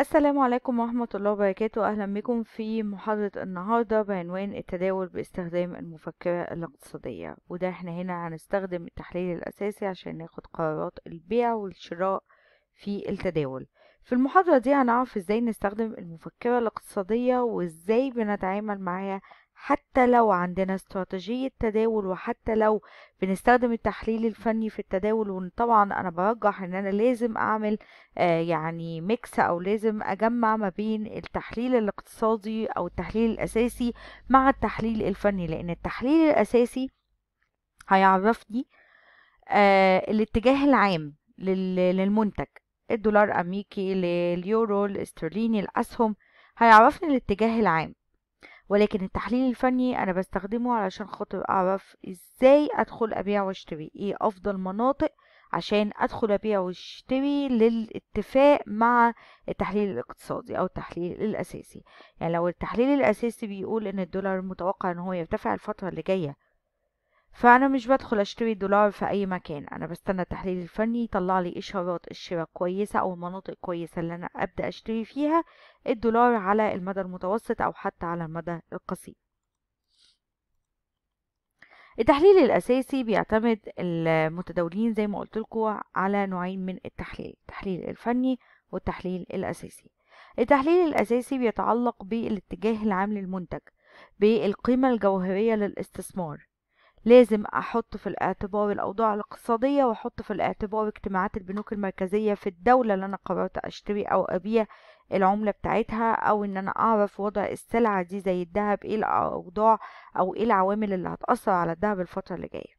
السلام عليكم ورحمة الله وبركاته أهلا بكم في محاضرة النهاردة بعنوان التداول باستخدام المفكرة الاقتصادية وده احنا هنا هنستخدم التحليل الأساسي عشان ناخد قرارات البيع والشراء في التداول في المحاضرة دي هنعرف ازاي نستخدم المفكرة الاقتصادية وازاي بنتعامل معاها حتى لو عندنا استراتيجية تداول وحتى لو بنستخدم التحليل الفني في التداول وطبعا انا برجح ان انا لازم اعمل آه، يعني ميكس او لازم اجمع ما بين التحليل الاقتصادي او التحليل الاساسي مع التحليل الفني لان التحليل الاساسي هيعرفني آه، الاتجاه العام للمنتج الدولار امريكي اليورو الاسترليني الاسهم هيعرفني الاتجاه العام ولكن التحليل الفني انا بستخدمه علشان خاطر اعرف ازاي ادخل ابيع واشتري ايه افضل مناطق عشان ادخل ابيع واشتري للاتفاق مع التحليل الاقتصادي او التحليل الاساسي يعني لو التحليل الاساسي بيقول ان الدولار متوقع ان هو يرتفع الفتره اللي جايه فانا مش بدخل اشتري دولار في اي مكان انا بستنى التحليل الفني يطلع لي اشارات الشراء كويسه او المناطق كويسه اللي انا ابدا اشتري فيها الدولار على المدى المتوسط او حتى على المدى القصير التحليل الأساسي بيعتمد المتداولين زي ما قلت لكم على نوعين من التحليل التحليل الفني والتحليل الأساسي التحليل الأساسي بيتعلق بالاتجاه العام للمنتج بالقيمة الجوهرية للاستثمار لازم احط في الاعتبار الاوضاع الاقتصاديه واحط في الاعتبار اجتماعات البنوك المركزيه في الدوله اللي انا قررت اشتري او ابيع العمله بتاعتها او ان انا اعرف وضع السلعه دي زي الذهب ايه الاوضاع او ايه العوامل اللي هتاثر على الذهب الفتره اللي جايه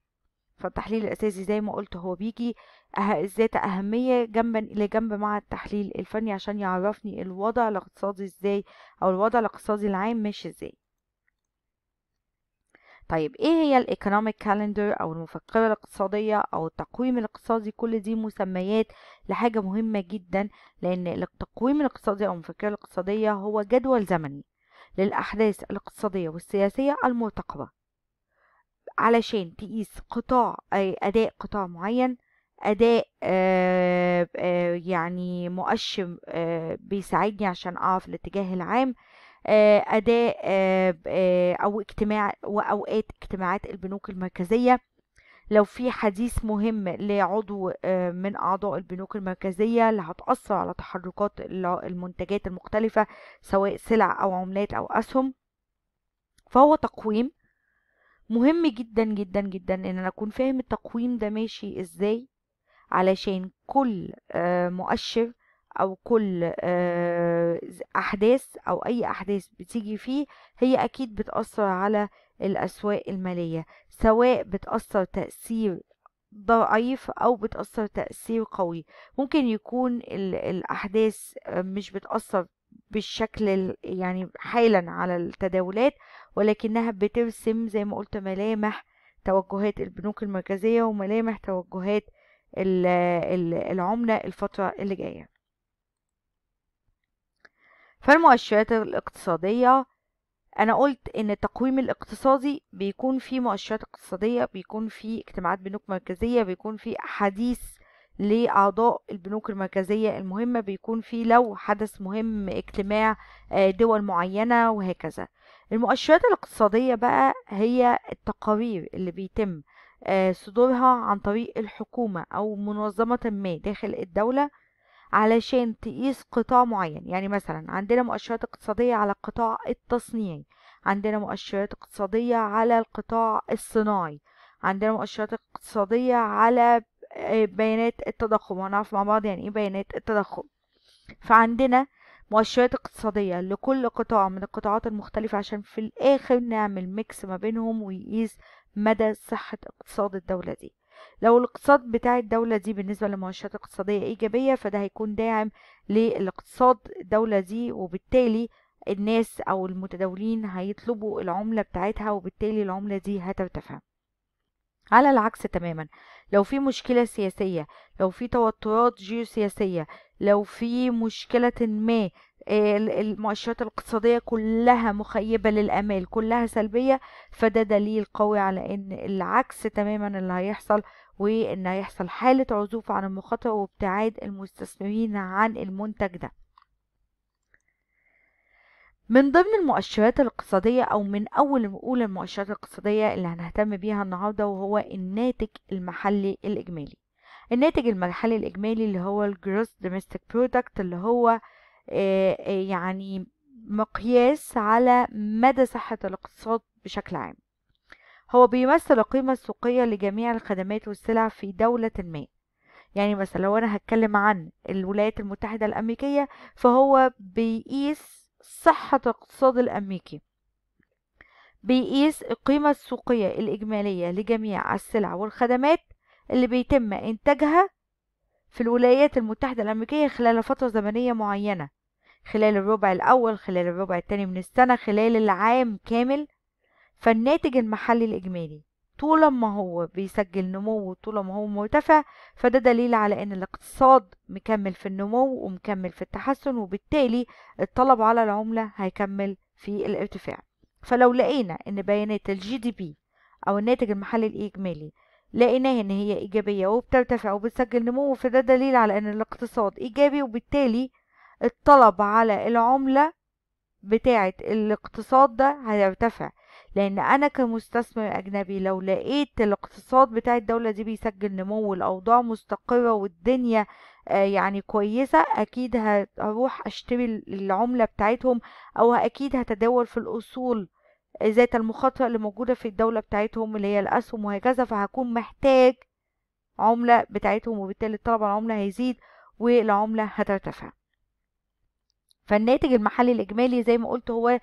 فالتحليل الاساسي زي ما قلت هو بيجي أه-، ذات اهميه جنبا الى جنب مع التحليل الفني عشان يعرفني الوضع الاقتصادي ازاي او الوضع الاقتصادي العام ماشي ازاي طيب ايه هي الايكونوميك كالندر او المفكره الاقتصاديه او التقويم الاقتصادي كل دي مسميات لحاجه مهمه جدا لان التقويم الاقتصادي او المفكره الاقتصاديه هو جدول زمني للاحداث الاقتصاديه والسياسيه المرتقبه علشان تقيس قطاع أي اداء قطاع معين اداء آآ آه، آآ آه، يعني مؤشر آه، بيساعدني عشان اعرف الاتجاه العام آه، اداء آه، آه، او اجتماع واوقات اجتماعات البنوك المركزيه لو في حديث مهم لعضو من أعضاء البنوك المركزية اللي هتأثر على تحركات المنتجات المختلفة سواء سلع أو عملات أو أسهم فهو تقويم مهم جدا جدا جدا إن أنا أكون فاهم التقويم ده ماشي إزاي علشان كل مؤشر او كل احداث او اي احداث بتيجي فيه هي اكيد بتاثر على الاسواق الماليه سواء بتاثر تاثير ضعيف او بتاثر تاثير قوي ممكن يكون الاحداث مش بتاثر بالشكل يعني حالا على التداولات ولكنها بترسم زي ما قلت ملامح توجهات البنوك المركزيه وملامح توجهات العمله الفتره اللي جايه فالمؤشرات الاقتصادية أنا قلت إن التقويم الاقتصادي بيكون فيه مؤشرات اقتصادية بيكون فيه اجتماعات بنوك مركزية بيكون فيه أحاديث لأعضاء البنوك المركزية المهمة بيكون فيه لو حدث مهم اجتماع آه، دول معينة وهكذا المؤشرات الاقتصادية بقى هي التقارير اللي بيتم آه، صدورها عن طريق الحكومة أو منظمة ما داخل الدولة علشان تقيس قطاع معين يعني مثلا عندنا مؤشرات اقتصادية على القطاع التصنيعي عندنا مؤشرات اقتصادية على القطاع الصناعي عندنا مؤشرات اقتصادية على آه، بيانات التضخم هنعرف مع بعض يعني ايه بيانات التضخم فعندنا مؤشرات اقتصادية لكل قطاع من القطاعات المختلفة عشان في الآخر نعمل ميكس ما بينهم ويقيس مدى صحة اقتصاد الدولة دي لو الاقتصاد بتاع الدولة دي بالنسبة للمؤشرات الاقتصادية إيجابية فده هيكون داعم للاقتصاد الدولة دي وبالتالي الناس أو المتداولين هيطلبوا العملة بتاعتها وبالتالي العملة دي هترتفع على العكس تماما لو في مشكلة سياسية لو في توترات جيوسياسية لو في مشكلة ما المؤشرات الاقتصادية كلها مخيبة للآمال كلها سلبية فده دليل قوي على إن العكس تماما اللي هيحصل وإن هيحصل حالة عزوف عن المخاطرة وابتعاد المستثمرين عن المنتج ده من ضمن المؤشرات الاقتصادية أو من أول أولى المؤشرات الاقتصادية اللي هنهتم بيها النهاردة وهو الناتج المحلي الإجمالي الناتج المحلي الإجمالي اللي هو الجروس domestic برودكت اللي هو آه، آه، يعني مقياس على مدى صحة الاقتصاد بشكل عام هو بيمثل القيمة السوقية لجميع الخدمات والسلع في دولة ما يعني مثلا لو أنا هتكلم عن الولايات المتحدة الأمريكية فهو بيقيس صحة الاقتصاد الأمريكي بيقيس القيمة السوقية الإجمالية لجميع السلع والخدمات اللي بيتم إنتاجها في الولايات المتحدة الأمريكية خلال فترة زمنية معينة خلال الربع الأول خلال الربع التاني من السنة خلال العام كامل فالناتج المحلي الإجمالي طول ما هو بيسجل نمو وطول ما هو مرتفع فده دليل على ان الاقتصاد مكمل في النمو ومكمل في التحسن وبالتالي الطلب على العملة هيكمل في الارتفاع فلو لقينا ان بيانات الجي دي بي او الناتج المحلي الاجمالي لقيناها ان هي ايجابية وبترتفع وبتسجل نمو فده دليل على ان الاقتصاد ايجابي وبالتالي الطلب على العملة بتاعة الاقتصاد ده هيرتفع لان انا كمستثمر اجنبي لو لقيت الاقتصاد بتاع الدولة دي بيسجل نمو والأوضاع مستقرة والدنيا آه، يعني كويسة اكيد هروح اشتري العملة بتاعتهم او اكيد هتداول في الاصول ذات المخاطرة اللي موجودة في الدولة بتاعتهم اللي هي الاسهم وهكذا فهكون محتاج عملة بتاعتهم وبالتالي الطلب على العملة هيزيد والعملة هترتفع فالناتج المحلي الإجمالي زي ما قلت هو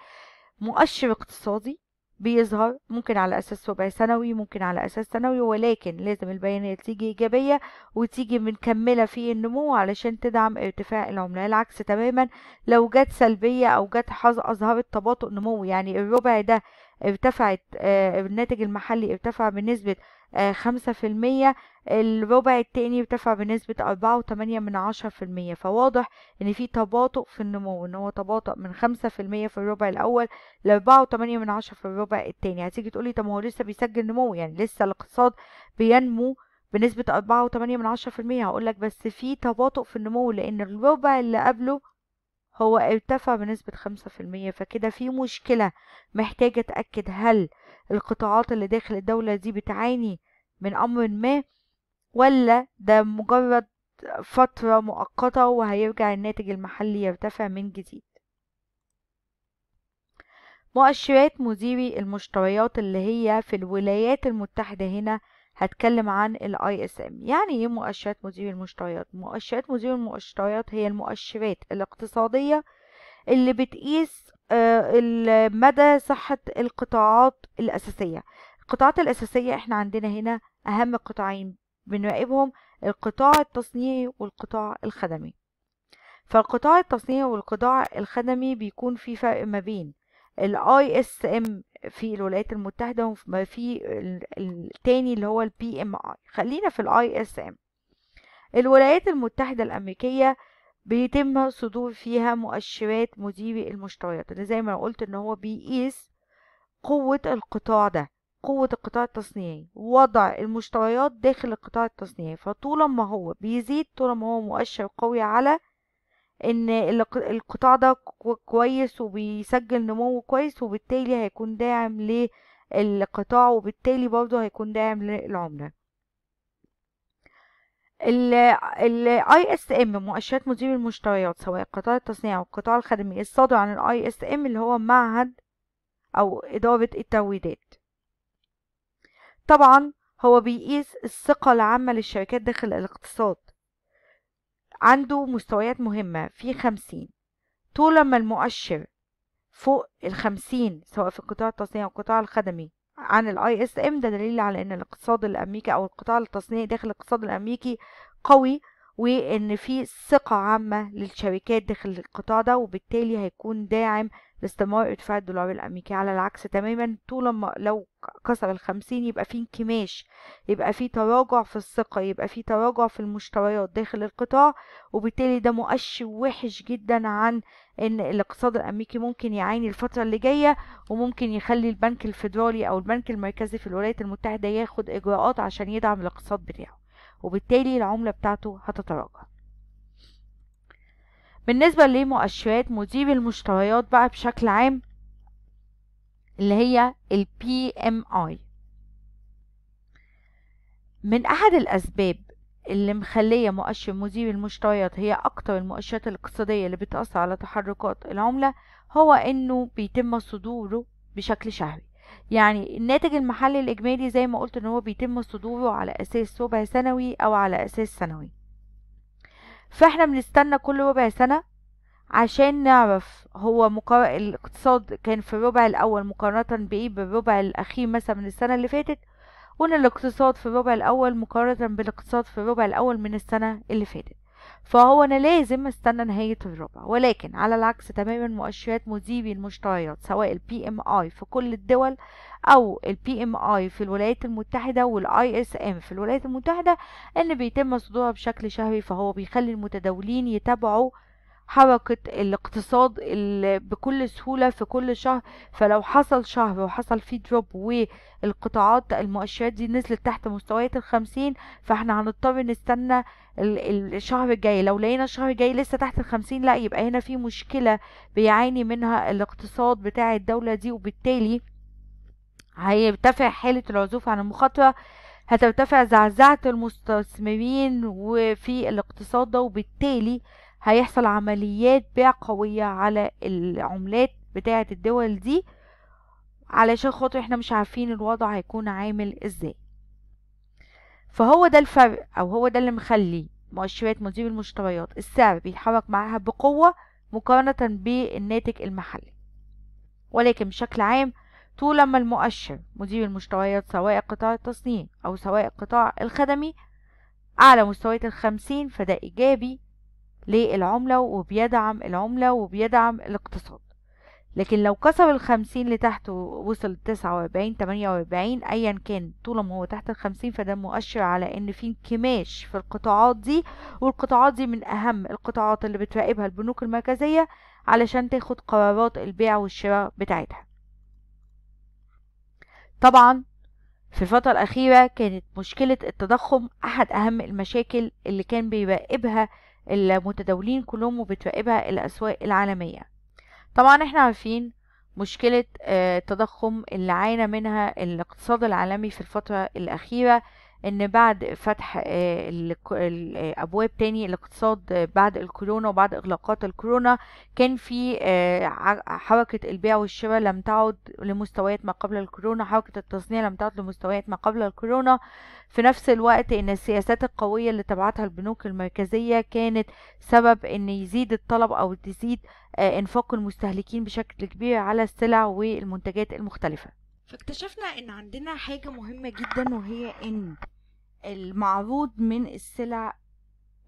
مؤشر اقتصادي بيظهر ممكن على أساس ربع سنوي ممكن على أساس سنوي ولكن لازم البيانات تيجي إيجابية وتيجي مكملة في النمو علشان تدعم ارتفاع العملة العكس تماما لو جت سلبية أو جت أظهرت تباطؤ نمو يعني الربع ده ارتفعت آه، الناتج المحلي ارتفع بنسبة آه، خمسة في المية الربع التاني ارتفع بنسبة أربعة وتمانية من عشرة في المية فواضح إن في تباطؤ في النمو إن هو تباطؤ من خمسة في المية في الربع الأول لأربعة وتمانية من عشرة في الربع التاني هتيجي تقولي طب ما هو لسه بيسجل نمو يعني لسه الاقتصاد بينمو بنسبة أربعة وتمانية من عشرة في المية هقولك بس في تباطؤ في النمو لأن الربع اللي قبله هو ارتفع بنسبة خمسة في المية فكده في مشكلة محتاجة أتأكد هل القطاعات اللي داخل الدولة دي بتعاني من أمر ما ولا ده مجرد فترة مؤقتة وهيرجع الناتج المحلي يرتفع من جديد مؤشرات مديري المشتريات اللي هي في الولايات المتحدة هنا هتكلم عن الـ ISM يعني ايه مؤشرات مديري المشتريات مؤشرات مديري المشتريات هي المؤشرات الاقتصادية اللي بتقيس آه، مدى صحة القطاعات الأساسية القطاعات الأساسية احنا عندنا هنا أهم قطاعين بنراقبهم القطاع التصنيعي والقطاع الخدمي فالقطاع التصنيعي والقطاع الخدمي بيكون في فرق ما بين الـ اس ام في الولايات المتحدة وما في التاني اللي هو الـ ام اي خلينا في الـ اس ام الولايات المتحدة الأمريكية بيتم صدور فيها مؤشرات مديري المشتريات اللي زي ما قلت ان هو بيقيس قوة القطاع ده قوة القطاع التصنيعي وضع المشتريات داخل القطاع التصنيعي فطول ما هو بيزيد طول ما هو مؤشر قوي على ان القطاع ده كويس وبيسجل نمو كويس وبالتالي هيكون داعم للقطاع وبالتالي برضه هيكون داعم للعملة اي اس ام مؤشرات مدير المشتريات سواء قطاع التصنيع او القطاع الخدمي الصادر عن الاي اس ام اللي هو معهد او اداره التوريدات طبعا هو بيقيس الثقه العامه للشركات داخل الاقتصاد عنده مستويات مهمه في خمسين طول ما المؤشر فوق الخمسين سواء في قطاع التصنيع او القطاع الخدمي عن الاي اس ام ده دليل على ان الاقتصاد الامريكي او القطاع التصنيعي داخل الاقتصاد الامريكي قوي وان في ثقة عامة للشركات داخل القطاع ده وبالتالي هيكون داعم لاستمرار ارتفاع الدولار الأمريكي على العكس تماما طول ما لو كسر الخمسين يبقى في انكماش يبقى في تراجع في الثقة يبقى في تراجع في المشتريات داخل القطاع وبالتالي ده مؤشر وحش جدا عن ان الاقتصاد الامريكي ممكن يعاني الفترة اللي جاية وممكن يخلي البنك الفيدرالي او البنك المركزي في الولايات المتحدة ياخد اجراءات عشان يدعم الاقتصاد بتاعه وبالتالي العملة بتاعته هتتراجع بالنسبة لمؤشرات مدير المشتريات بقى بشكل عام اللي هي ال PMI من أحد الأسباب اللي مخلية مؤشر مدير المشتريات هي أكتر المؤشرات الاقتصادية اللي بتأثر على تحركات العملة هو إنه بيتم صدوره بشكل شهري يعني الناتج المحلي الإجمالي زي ما قلت إن هو بيتم صدوره على أساس ربع سنوي أو على أساس سنوي فاحنا بنستنى كل ربع سنة عشان نعرف هو مقار... الاقتصاد كان في الربع الأول مقارنة بإيه بالربع الأخير مثلا من السنة اللي فاتت وإن الاقتصاد في الربع الأول مقارنة بالاقتصاد في الربع الأول من السنة اللي فاتت فهو أنا لازم أستنى نهاية الربع ولكن على العكس تماما مؤشرات مذيبي المشتريات سواء ال PMI في كل الدول أو ال PMI في الولايات المتحدة وال ISM في الولايات المتحدة إن بيتم صدورها بشكل شهري فهو بيخلي المتداولين يتابعوا حركة الاقتصاد بكل سهولة في كل شهر فلو حصل شهر وحصل فيه دروب والقطاعات المؤشرات دي نزلت تحت مستويات الخمسين فاحنا هنضطر نستنى الشهر الجاي لو لقينا الشهر الجاي لسه تحت الخمسين لا يبقى هنا في مشكلة بيعاني منها الاقتصاد بتاع الدولة دي وبالتالي هيرتفع حالة العزوف عن المخاطرة هترتفع زعزعة المستثمرين وفي الاقتصاد ده وبالتالي هيحصل عمليات بيع قوية على العملات بتاعة الدول دي علشان خاطر احنا مش عارفين الوضع هيكون عامل ازاي فهو ده الفرق او هو ده اللي مخلي مؤشرات مدير المشتريات السعر بيتحرك معاها بقوة مقارنة بالناتج المحلي ولكن بشكل عام طول ما المؤشر مدير المشتريات سواء قطاع التصنيع أو سواء القطاع الخدمي أعلى مستويات الخمسين فده إيجابي للعملة وبيدعم العملة وبيدعم الاقتصاد لكن لو كسر الخمسين لتحت ووصل تسعة واربعين تمانية واربعين ايا كان طول ما هو تحت الخمسين فده مؤشر على ان في انكماش في القطاعات دي والقطاعات دي من اهم القطاعات اللي بتراقبها البنوك المركزية علشان تاخد قرارات البيع والشراء بتاعتها طبعا في الفترة الأخيرة كانت مشكلة التضخم أحد أهم المشاكل اللي كان بيراقبها المتداولين كلهم وبتراقبها الأسواق العالمية طبعا احنا عارفين مشكلة التضخم آه، اللي عانى منها الاقتصاد العالمي في الفترة الأخيرة ان بعد فتح آه، آه، ابواب تاني الاقتصاد بعد الكورونا وبعد اغلاقات الكورونا كان في آه، حركه البيع والشراء لم تعد لمستويات ما قبل الكورونا حركه التصنيع لم تعد لمستويات ما قبل الكورونا في نفس الوقت ان السياسات القويه اللي تبعتها البنوك المركزيه كانت سبب ان يزيد الطلب او تزيد انفاق المستهلكين بشكل كبير على السلع والمنتجات المختلفه فاكتشفنا ان عندنا حاجة مهمة جدا وهي ان المعروض من السلع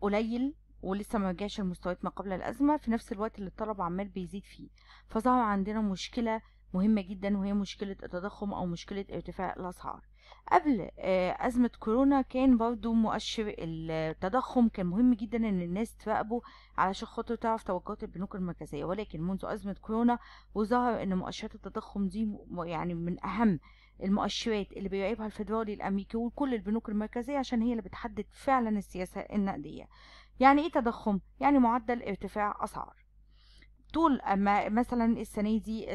قليل ولسه ما جاش لمستويات ما قبل الازمه في نفس الوقت اللي الطلب عمال بيزيد فيه فظهر عندنا مشكله مهمه جدا وهي مشكله التضخم او مشكله ارتفاع الاسعار قبل آه، أزمة كورونا كان برضو مؤشر التضخم كان مهم جدا إن الناس تراقبه علشان خاطر تعرف توجهات البنوك المركزية ولكن منذ أزمة كورونا وظهر إن مؤشرات التضخم دي يعني من أهم المؤشرات اللي بيراقبها الفدرالي الأمريكي وكل البنوك المركزية عشان هي اللي بتحدد فعلا السياسة النقدية يعني إيه تضخم؟ يعني معدل ارتفاع أسعار طول ما مثلا السنه دي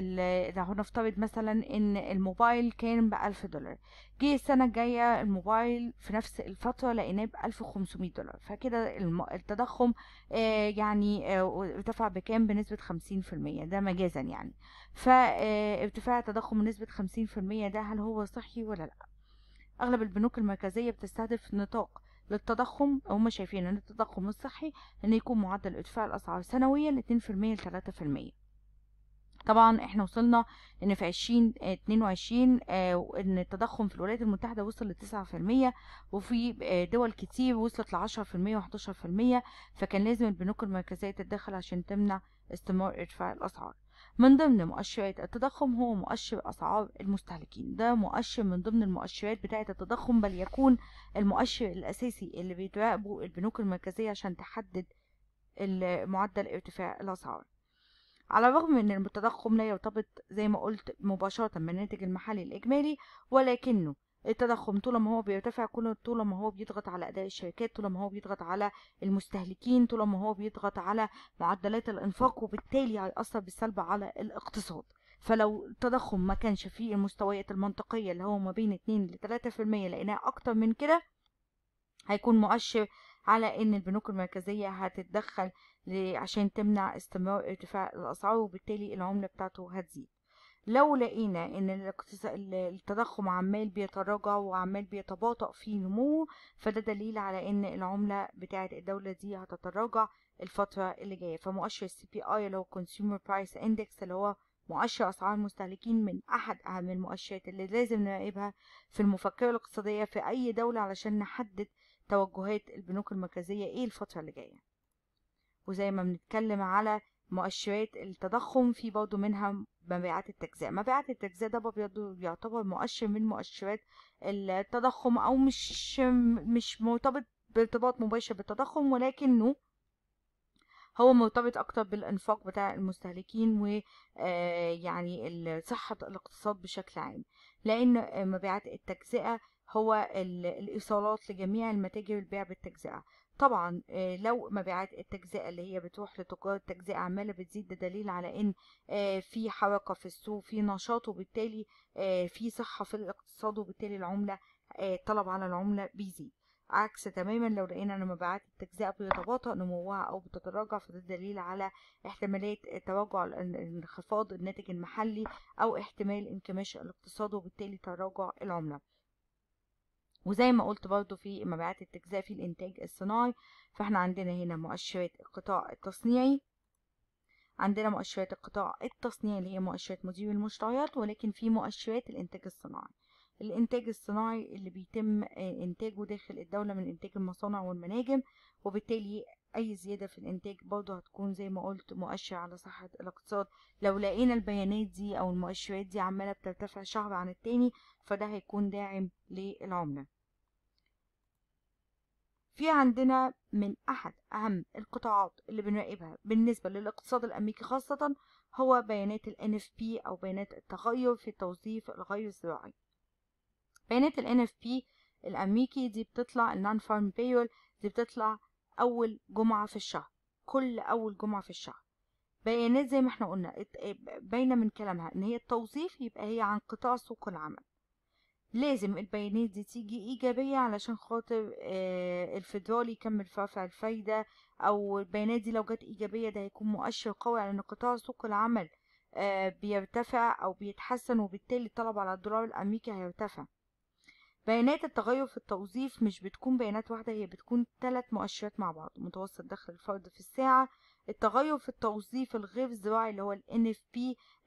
لو نفترض مثلا ان الموبايل كان بألف دولار جه السنه الجايه الموبايل في نفس الفتره لقيناه بألف وخمسمية دولار فكده التضخم آه، يعني آه، ارتفع بكام بنسبه خمسين في المية ده مجازا يعني فارتفاع آه، التضخم بنسبه خمسين في المية ده هل هو صحي ولا لا اغلب البنوك المركزيه بتستهدف نطاق للتضخم هم شايفين ان التضخم الصحي ان يكون معدل ارتفاع الاسعار سنويا 2% ل 3% طبعا احنا وصلنا ان في 2022 آه, آه، ان التضخم في الولايات المتحده وصل لتسعة في المية وفي آه، دول كتير وصلت لعشرة في المية وحداشر في المية فكان لازم البنوك المركزيه تتدخل عشان تمنع استمرار ارتفاع الاسعار من ضمن مؤشرات التضخم هو مؤشر أسعار المستهلكين ده مؤشر من ضمن المؤشرات بتاعة التضخم بل يكون المؤشر الأساسي اللي بيتراقبه البنوك المركزية عشان تحدد معدل ارتفاع الأسعار على الرغم من أن التضخم لا يرتبط زي ما قلت مباشرة بالناتج المحلي الإجمالي ولكنه التضخم طول ما هو بيرتفع كل طول ما هو بيضغط على اداء الشركات طول ما هو بيضغط على المستهلكين طول ما هو بيضغط على معدلات الانفاق وبالتالي هيأثر بالسلب على الاقتصاد فلو التضخم ما كانش في المستويات المنطقية اللي هو ما بين 2 ل 3% لقيناه أكتر من كده هيكون مؤشر على إن البنوك المركزية هتتدخل عشان تمنع استمرار ارتفاع الأسعار وبالتالي العملة بتاعته هتزيد لو لقينا ان التضخم عمال بيتراجع وعمال بيتباطأ في نموه فده دليل على ان العملة بتاعة الدولة دي هتتراجع الفترة اللي جاية فمؤشر السي بي اي اللي هو كونسيومر برايس اندكس اللي هو مؤشر أسعار المستهلكين من أحد أهم المؤشرات اللي لازم نراقبها في المفكرة الاقتصادية في أي دولة علشان نحدد توجهات البنوك المركزية إيه الفترة اللي جاية وزي ما بنتكلم على مؤشرات التضخم في برضه منها مبيعات التجزئة مبيعات التجزئة ده برضه مؤشر من مؤشرات التضخم أو مش مش مرتبط بارتباط مباشر بالتضخم ولكنه هو مرتبط أكتر بالإنفاق بتاع المستهلكين آه، يعني صحة الاقتصاد بشكل عام لأن مبيعات التجزئة هو الإيصالات لجميع المتاجر البيع بالتجزئة طبعا آه، لو مبيعات التجزئه اللي هي بتروح لتجار التجزئه عماله بتزيد ده دليل على ان آه، في حركه في السوق في نشاط وبالتالي آه، في صحه في الاقتصاد وبالتالي العمله الطلب على العمله بيزيد عكس تماما لو لقينا ان مبيعات التجزئه بيتباطأ نموها او بتتراجع فده دليل على احتماليه تراجع انخفاض الناتج المحلي او احتمال انكماش الاقتصاد وبالتالي تراجع العمله وزي ما قلت برضو في مبيعات التجزئة في الإنتاج الصناعي فإحنا عندنا هنا مؤشرات القطاع التصنيعي عندنا مؤشرات القطاع التصنيعي اللي هي مؤشرات مدير المشتريات ولكن في مؤشرات الإنتاج الصناعي الإنتاج الصناعي اللي بيتم آه، إنتاجه داخل الدولة من إنتاج المصانع والمناجم وبالتالي اي زياده في الانتاج برضه هتكون زي ما قلت مؤشر على صحه الاقتصاد لو لقينا البيانات دي او المؤشرات دي عماله بترتفع شهر عن التاني فده هيكون داعم للعمله في عندنا من احد اهم القطاعات اللي بنراقبها بالنسبه للاقتصاد الامريكي خاصه هو بيانات ال NFP او بيانات التغير في التوظيف الغير الزراعي بيانات ال NFP الامريكي دي بتطلع النون فارم payroll دي بتطلع أول جمعة في الشهر كل أول جمعة في الشهر بيانات زي ما احنا قلنا باينة من كلامها إن هي التوظيف يبقى هي عن قطاع سوق العمل لازم البيانات دي تيجي إيجابية علشان خاطر آه، الفيدرالي يكمل رفع الفايدة أو البيانات دي لو جت إيجابية ده هيكون مؤشر قوي على إن قطاع سوق العمل آه، بيرتفع أو بيتحسن وبالتالي الطلب على الدولار الأمريكي هيرتفع بيانات التغير في التوظيف مش بتكون بيانات واحدة هي بتكون ثلاث مؤشرات مع بعض متوسط دخل الفرد في الساعة التغير في التوظيف الغير زراعي اللي هو ال NFP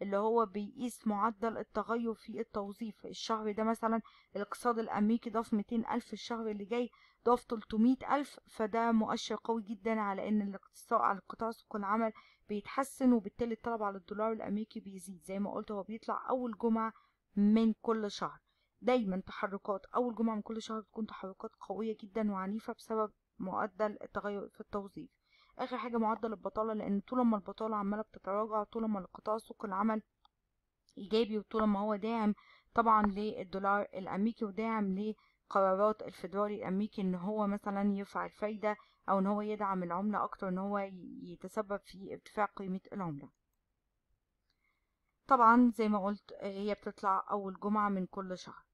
اللي هو بيقيس معدل التغير في التوظيف الشهر ده مثلا الاقتصاد الأمريكي ضاف 200 ألف الشهر اللي جاي ضاف 300 ألف فده مؤشر قوي جدا على إن الاقتصاد على قطاع سوق العمل بيتحسن وبالتالي الطلب على الدولار الأمريكي بيزيد زي ما قلت هو بيطلع أول جمعة من كل شهر دايما تحركات أول جمعة من كل شهر بتكون تحركات قوية جدا وعنيفة بسبب معدل التغير في التوظيف آخر حاجة معدل البطالة لأن طول ما البطالة عمالة بتتراجع طول ما القطاع سوق العمل إيجابي وطول ما هو داعم طبعا للدولار الأمريكي وداعم لقرارات الفدرالي الأمريكي إن هو مثلا يرفع الفايدة أو إن هو يدعم العملة أكتر إن هو يتسبب في ارتفاع قيمة العملة. طبعا زي ما قلت هي بتطلع أول جمعة من كل شهر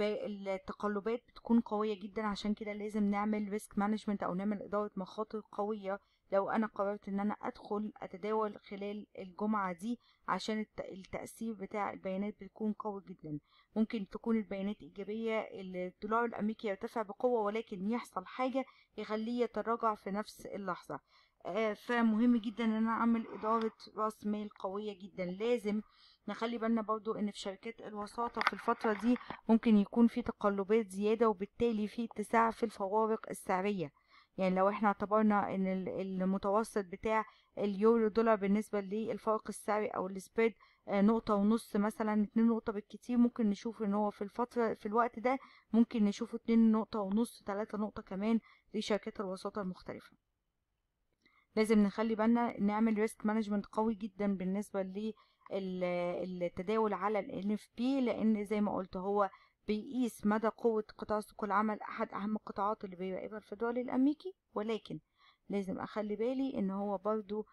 التقلبات بتكون قوية جدا عشان كده لازم نعمل ريسك مانجمنت او نعمل ادارة مخاطر قوية لو انا قررت ان انا ادخل اتداول خلال الجمعة دي عشان التأثير بتاع البيانات بيكون قوي جدا ممكن تكون البيانات ايجابية الدولار الامريكي يرتفع بقوة ولكن يحصل حاجة يخليه يتراجع في نفس اللحظة آه، فمهم جدا ان انا اعمل ادارة راس مال قوية جدا لازم نخلي بالنا برضو ان في شركات الوساطة في الفترة دي ممكن يكون في تقلبات زيادة وبالتالي في اتساع في الفوارق السعرية يعني لو احنا اعتبرنا ان المتوسط بتاع اليورو دولار بالنسبة للفرق السعري او السبريد آه، نقطة ونص مثلا اتنين نقطة بالكتير ممكن نشوف ان هو في الفترة في الوقت ده ممكن نشوف اتنين نقطة ونص تلاتة نقطة كمان لشركات الوساطة المختلفة لازم نخلي بالنا نعمل ريسك مانجمنت قوي جدا بالنسبة التداول على ال اف بي لان زي ما قلت هو بيقيس مدى قوة قطاع سوق العمل احد اهم القطاعات اللي بيراقبها الفيدرالي الامريكي ولكن لازم اخلي بالي ان هو برضو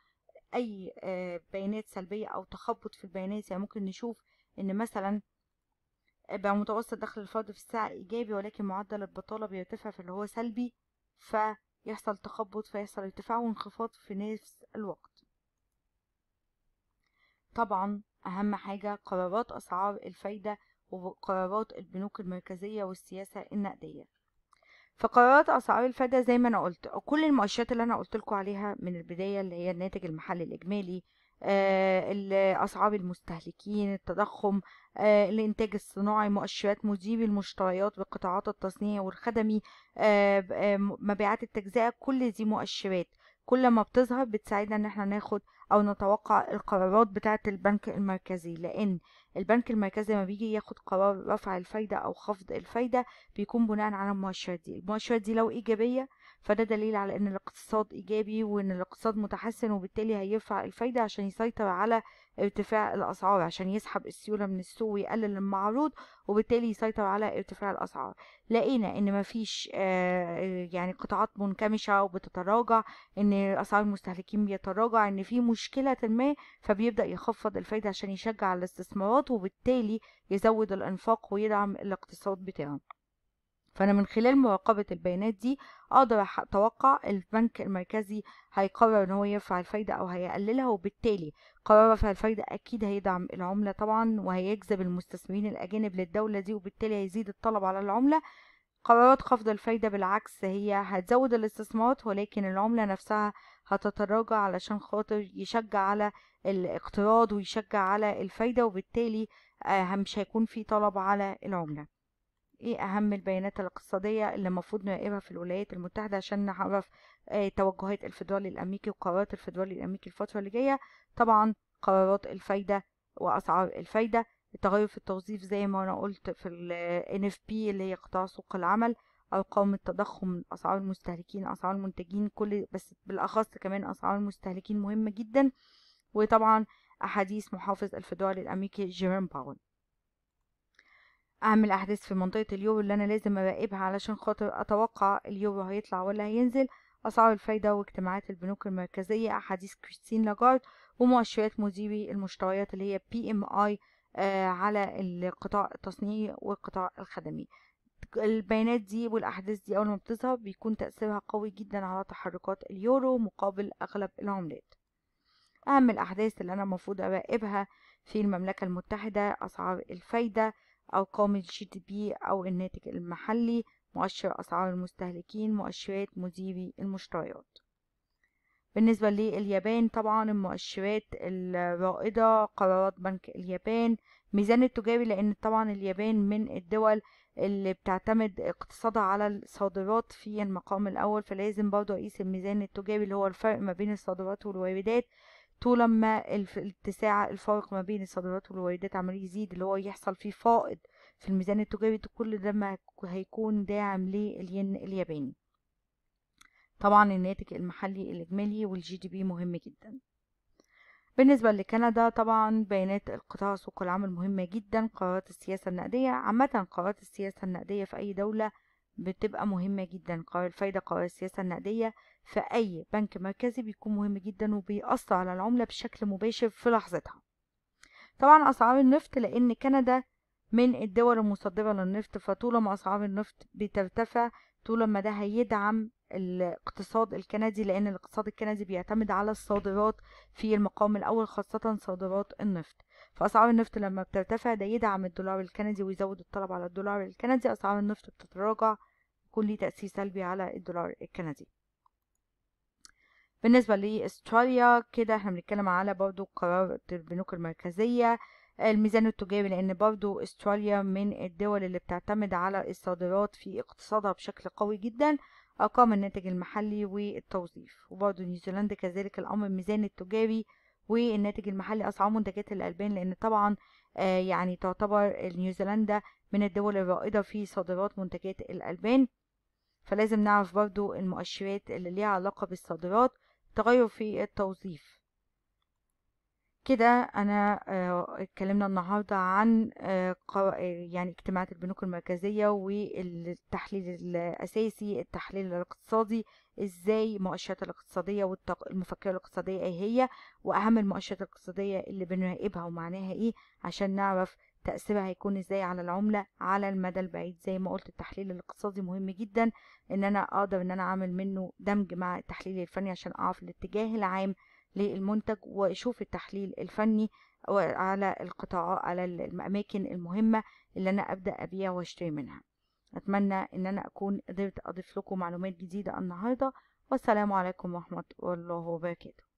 اي آه، بيانات سلبية او تخبط في البيانات يعني ممكن نشوف ان مثلا بقى متوسط دخل الفرد في الساعة ايجابي ولكن معدل البطالة بيرتفع في اللي هو سلبي فيحصل تخبط فيحصل ارتفاع وانخفاض في نفس الوقت طبعا أهم حاجة قرارات أسعار الفايدة وقرارات البنوك المركزية والسياسة النقدية فقرارات أسعار الفايدة زي ما أنا قلت كل المؤشرات اللي أنا قلت لكم عليها من البداية اللي هي الناتج المحلي الإجمالي آه، أسعار المستهلكين التضخم آه، الإنتاج الصناعي مؤشرات مدير المشتريات بقطاعات التصنيع والخدمي آه، مبيعات التجزئة كل دي مؤشرات كل ما بتظهر بتساعدنا ان احنا ناخد او نتوقع القرارات بتاعة البنك المركزي لان البنك المركزي لما بيجي ياخد قرار رفع الفايدة او خفض الفايدة بيكون بناء على المؤشرات دي المؤشرات دي لو ايجابية فده دليل على ان الاقتصاد ايجابي وان الاقتصاد متحسن وبالتالي هيرفع الفايدة عشان يسيطر على ارتفاع الأسعار عشان يسحب السيولة من السوق ويقلل المعروض وبالتالي يسيطر على ارتفاع الأسعار لقينا إن مفيش آه، يعني قطاعات منكمشة وبتتراجع إن أسعار المستهلكين بيتراجع إن في مشكلة ما فبيبدأ يخفض الفايدة عشان يشجع الاستثمارات وبالتالي يزود الإنفاق ويدعم الاقتصاد بتاعه فأنا من خلال مراقبة البيانات دي أقدر أتوقع البنك المركزي هيقرر إن هو يرفع الفايدة أو هيقللها وبالتالي قرار رفع الفايدة أكيد هيدعم العملة طبعا وهيجذب المستثمرين الأجانب للدولة دي وبالتالي هيزيد الطلب على العملة قرارات خفض الفايدة بالعكس هي هتزود الاستثمارات ولكن العملة نفسها هتتراجع علشان خاطر يشجع على الاقتراض ويشجع على الفايدة وبالتالي آه، مش هيكون في طلب على العملة ايه اهم البيانات الاقتصادية اللي المفروض نراقبها في الولايات المتحدة عشان نعرف آه، توجهات الفدرالي الامريكي وقرارات الفدرالي الامريكي الفترة اللي جاية طبعا قرارات الفايدة واسعار الفايدة التغير في التوظيف زي ما انا قلت في ال NFP اللي هي قطاع سوق العمل ارقام التضخم اسعار المستهلكين اسعار المنتجين كل بس بالاخص كمان اسعار المستهلكين مهمة جدا وطبعا احاديث محافظ الفدرالي الامريكي جيرم باون اهم الاحداث في منطقه اليورو اللي انا لازم اراقبها علشان خاطر اتوقع اليورو هيطلع ولا هينزل اسعار الفايده واجتماعات البنوك المركزيه احاديث كريستين لاجارد ومؤشرات مديري المشتريات اللي هي بي ام اي على القطاع التصنيعي والقطاع الخدمي البيانات دي والاحداث دي اول ما بتظهر بيكون تاثيرها قوي جدا على تحركات اليورو مقابل اغلب العملات اهم الاحداث اللي انا المفروض اراقبها في المملكه المتحده اسعار الفايده أرقام الجي دي بي أو الناتج المحلي مؤشر أسعار المستهلكين مؤشرات مديري المشتريات بالنسبة لليابان طبعا المؤشرات الرائدة قرارات بنك اليابان ميزان التجاري لأن طبعا اليابان من الدول اللي بتعتمد اقتصادها على الصادرات في المقام الأول فلازم برضو أقيس الميزان التجاري اللي هو الفرق ما بين الصادرات والواردات طول ما الاتساع الفارق ما بين الصادرات والواردات عمال يزيد اللي هو يحصل فيه فائض في الميزان التجاري كل ده ما هيكون داعم للين الياباني طبعا الناتج المحلي الإجمالي والجي دي بي مهم جدا بالنسبة لكندا طبعا بيانات القطاع سوق العمل مهمة جدا قرارات السياسة النقدية عامة قرارات السياسة النقدية في أي دولة بتبقى مهمة جدا قرار الفايدة قرار السياسة النقدية في أي بنك مركزي بيكون مهم جدا وبيأثر على العملة بشكل مباشر في لحظتها طبعا أسعار النفط لأن كندا من الدول المصدرة للنفط فطول ما أسعار النفط بترتفع طول ما ده هيدعم الاقتصاد الكندي لأن الاقتصاد الكندي بيعتمد على الصادرات في المقام الأول خاصة صادرات النفط فأسعار النفط لما بترتفع ده يدعم الدولار الكندي ويزود الطلب على الدولار الكندي أسعار النفط بتتراجع كل ليه تأثير سلبي على الدولار الكندي بالنسبة لاستراليا كده احنا بنتكلم على برضو قرار البنوك المركزية الميزان التجاري لان برضو استراليا من الدول اللي بتعتمد على الصادرات في اقتصادها بشكل قوي جدا ارقام الناتج المحلي والتوظيف وبرضو نيوزيلندا كذلك الامر الميزان التجاري والناتج المحلي اسعار منتجات الالبان لان طبعا آه، يعني تعتبر نيوزيلندا من الدول الرائده في صادرات منتجات الالبان فلازم نعرف برضو المؤشرات اللي ليها علاقه بالصادرات تغير في التوظيف كده انا آه، اتكلمنا النهارده عن آه، يعني اجتماعات البنوك المركزيه والتحليل الاساسي التحليل الاقتصادي ازاي المؤشرات الاقتصاديه والمفكره الاقتصاديه ايه هي واهم المؤشرات الاقتصاديه اللي بنراقبها ومعناها ايه عشان نعرف تأثيرها هيكون ازاي على العملة على المدى البعيد زي ما قلت التحليل الاقتصادي مهم جدا ان انا اقدر ان انا اعمل منه دمج مع التحليل الفني عشان اعرف الاتجاه العام للمنتج واشوف التحليل الفني على القطاع على الاماكن المهمه اللي انا ابدا ابيع واشتري منها اتمنى ان انا اكون قدرت اضيف لكم معلومات جديده النهارده والسلام عليكم ورحمه الله وبركاته